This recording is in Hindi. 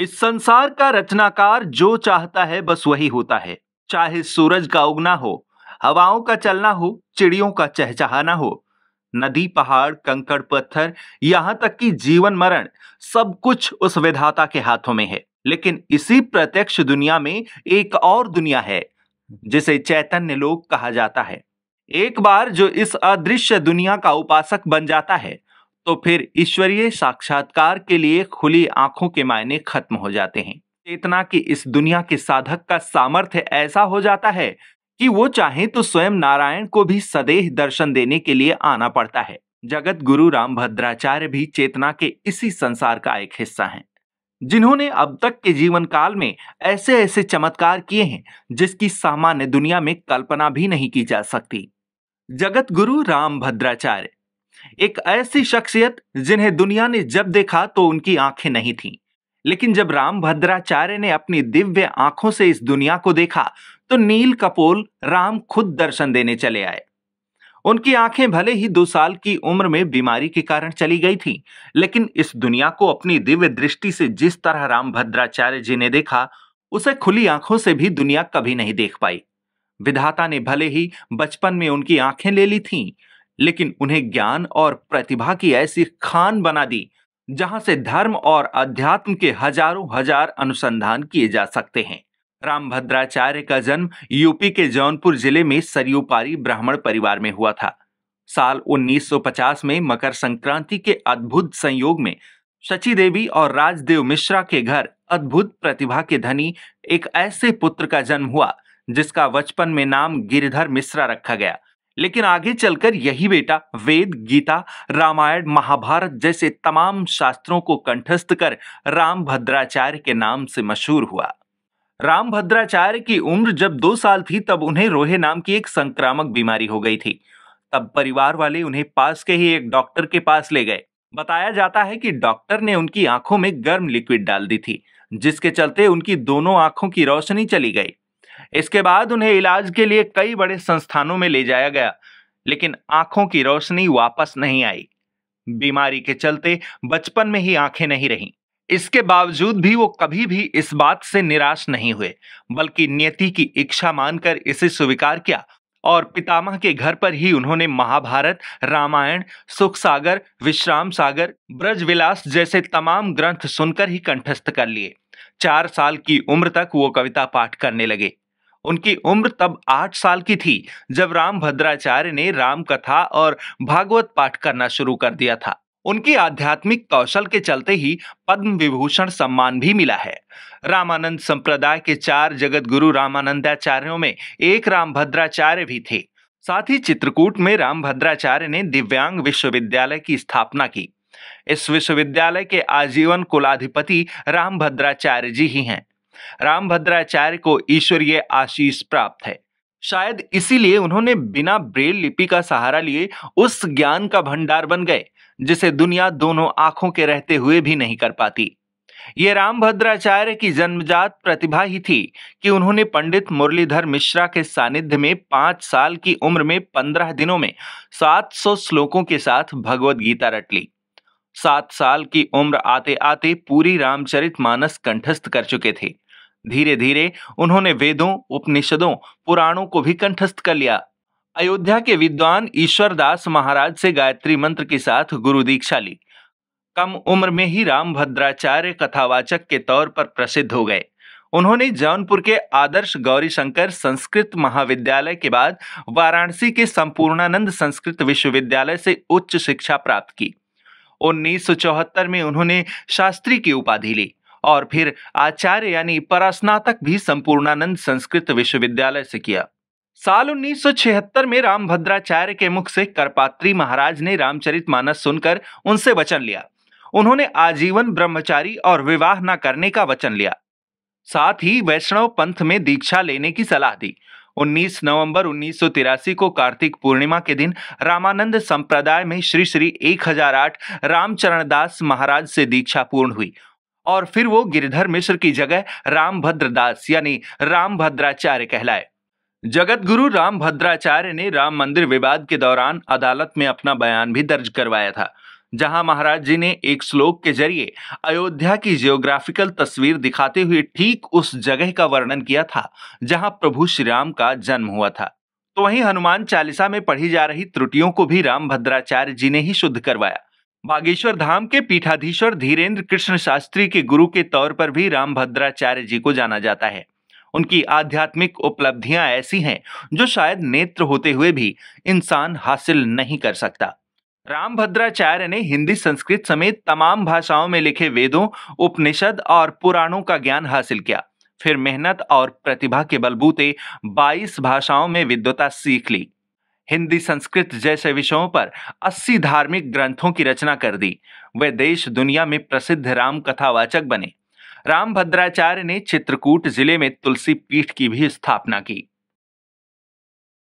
इस संसार का रचनाकार जो चाहता है बस वही होता है चाहे सूरज का उगना हो हवाओं का चलना हो चिड़ियों का चहचहाना हो नदी पहाड़ कंकड़ पत्थर यहां तक कि जीवन मरण सब कुछ उस विधाता के हाथों में है लेकिन इसी प्रत्यक्ष दुनिया में एक और दुनिया है जिसे चैतन्य लोक कहा जाता है एक बार जो इस अदृश्य दुनिया का उपासक बन जाता है तो फिर ईश्वरीय साक्षात्कार के लिए खुली आंखों के मायने खत्म हो जाते हैं चेतना की इस दुनिया के साधक का सामर्थ्य ऐसा हो जाता है कि वो चाहे तो स्वयं नारायण को भी सदेह दर्शन देने के लिए आना पड़ता है जगत गुरु राम भद्राचार्य भी चेतना के इसी संसार का एक हिस्सा हैं जिन्होंने अब तक के जीवन काल में ऐसे ऐसे चमत्कार किए हैं जिसकी सामान्य दुनिया में कल्पना भी नहीं की जा सकती जगत गुरु राम भद्राचार्य एक ऐसी शख्सियत जिन्हें दुनिया ने जब देखा तो उनकी आंखें नहीं थीं लेकिन जब राम भद्राचार्य ने अपनी दिव्य आंखों से इस दुनिया को देखा तो नील कपोल राम खुद दर्शन देने चले आए उनकी आंखें भले ही दो साल की उम्र में बीमारी के कारण चली गई थी लेकिन इस दुनिया को अपनी दिव्य दृष्टि से जिस तरह राम भद्राचार्य जी ने देखा उसे खुली आंखों से भी दुनिया कभी नहीं देख पाई विधाता ने भले ही बचपन में उनकी आंखें ले ली थीं लेकिन उन्हें ज्ञान और प्रतिभा की ऐसी खान बना दी जहां से धर्म और अध्यात्म के हजारों हजार अनुसंधान किए जा सकते हैं रामभद्राचार्य का जन्म यूपी के जौनपुर जिले में सरयूपारी ब्राह्मण परिवार में हुआ था साल 1950 में मकर संक्रांति के अद्भुत संयोग में शची देवी और राजदेव मिश्रा के घर अद्भुत प्रतिभा के धनी एक ऐसे पुत्र का जन्म हुआ जिसका बचपन में नाम गिरिधर मिश्रा रखा गया लेकिन आगे चलकर यही बेटा वेद गीता रामायण महाभारत जैसे तमाम शास्त्रों को कंठस्थ कर राम भद्राचार्य के नाम से मशहूर हुआ राम भद्राचार्य की उम्र जब दो साल थी तब उन्हें रोहे नाम की एक संक्रामक बीमारी हो गई थी तब परिवार वाले उन्हें पास के ही एक डॉक्टर के पास ले गए बताया जाता है कि डॉक्टर ने उनकी आंखों में गर्म लिक्विड डाल दी थी जिसके चलते उनकी दोनों आंखों की रोशनी चली गई इसके बाद उन्हें इलाज के लिए कई बड़े संस्थानों में ले जाया गया लेकिन आंखों की रोशनी वापस नहीं आई बीमारी के चलते बचपन में ही आंखें नहीं रहीं इसके बावजूद भी वो कभी भी इस बात से निराश नहीं हुए बल्कि नियति की इच्छा मानकर इसे स्वीकार किया और पितामह के घर पर ही उन्होंने महाभारत रामायण सुख सागर विश्राम सागर ब्रजविलास जैसे तमाम ग्रंथ सुनकर ही कंठस्थ कर लिए चार साल की उम्र तक वो कविता पाठ करने लगे उनकी उम्र तब आठ साल की थी जब राम भद्राचार्य ने राम कथा और भागवत पाठ करना शुरू कर दिया था उनकी आध्यात्मिक कौशल के चलते ही पद्म विभूषण सम्मान भी मिला है रामानंद संप्रदाय के चार जगत गुरु रामानंदाचार्यों में एक राम भद्राचार्य भी थे साथ ही चित्रकूट में राम भद्राचार्य ने दिव्यांग विश्वविद्यालय की स्थापना की इस विश्वविद्यालय के आजीवन कुलाधिपति राम भद्राचार्य जी ही हैं रामभद्राचार्य को ईश्वरीय आशीष प्राप्त है शायद इसीलिए उन्होंने बिना ब्रेल लिपि का सहारा लिए उस ज्ञान का भंडार बन गए जिसे दुनिया दोनों आंखों के रहते हुए भी नहीं कर पाती ये रामभद्राचार्य की जन्मजात प्रतिभा ही थी कि उन्होंने पंडित मुरलीधर मिश्रा के सानिध्य में पांच साल की उम्र में पंद्रह दिनों में सात सौ श्लोकों के साथ भगवद गीता रट ली सात साल की उम्र आते आते पूरी रामचरित मानस कंठस्थ कर चुके थे धीरे धीरे उन्होंने वेदों उपनिषदों पुराणों को भी कंठस्थ कर लिया अयोध्या के विद्वान ईश्वरदास महाराज से गायत्री मंत्र के साथ गुरु दीक्षा ली कम उम्र में ही राम भद्राचार्य कथावाचक के तौर पर प्रसिद्ध हो गए उन्होंने जौनपुर के आदर्श गौरी शंकर संस्कृत महाविद्यालय के बाद वाराणसी के संपूर्णानंद संस्कृत विश्वविद्यालय से उच्च शिक्षा प्राप्त की उन्नीस में उन्होंने शास्त्री की उपाधि ली और फिर आचार्य यानी परास्नातक भी संपूर्णानंद संस्कृत विश्वविद्यालय से किया साल 1976 में रामभद्राचार्य के मुख से करपात्री महाराज ने रामचरित मानस सुनकर उनसे वचन लिया उन्होंने आजीवन ब्रह्मचारी और विवाह न करने का वचन लिया साथ ही वैष्णव पंथ में दीक्षा लेने की सलाह दी 19 नवंबर उन्नीस को कार्तिक पूर्णिमा के दिन रामानंद संप्रदाय में श्री श्री एक हजार आठ रामचरण दास महाराज से दीक्षा पूर्ण हुई और फिर वो गिरिधर मिश्र की जगह रामभद्र दास यानी रामभद्राचार्य कहलाए जगत गुरु रामभद्राचार्य ने राम मंदिर विवाद के दौरान अदालत में अपना बयान भी दर्ज करवाया था जहां महाराज जी ने एक श्लोक के जरिए अयोध्या की जियोग्राफिकल तस्वीर दिखाते हुए ठीक उस जगह का वर्णन किया था जहां प्रभु श्री राम का जन्म हुआ था तो वहीं हनुमान चालीसा में पढ़ी जा रही त्रुटियों को भी राम भद्राचार्य जी ने ही शुद्ध करवाया बागेश्वर धाम के पीठाधीश्वर धीरेन्द्र कृष्ण शास्त्री के गुरु के तौर पर भी राम भद्राचार्य जी को जाना जाता है उनकी आध्यात्मिक उपलब्धियां ऐसी हैं जो शायद नेत्र होते हुए भी इंसान हासिल नहीं कर सकता राम भद्राचार्य ने हिंदी संस्कृत समेत तमाम भाषाओं में लिखे वेदों उपनिषद और पुराणों का ज्ञान हासिल किया फिर मेहनत और प्रतिभा के बलबूते 22 भाषाओं में विद्वता सीख ली हिंदी संस्कृत जैसे विषयों पर 80 धार्मिक ग्रंथों की रचना कर दी वे देश दुनिया में प्रसिद्ध राम कथावाचक बने राम भद्राचार्य ने चित्रकूट जिले में तुलसी पीठ की भी स्थापना की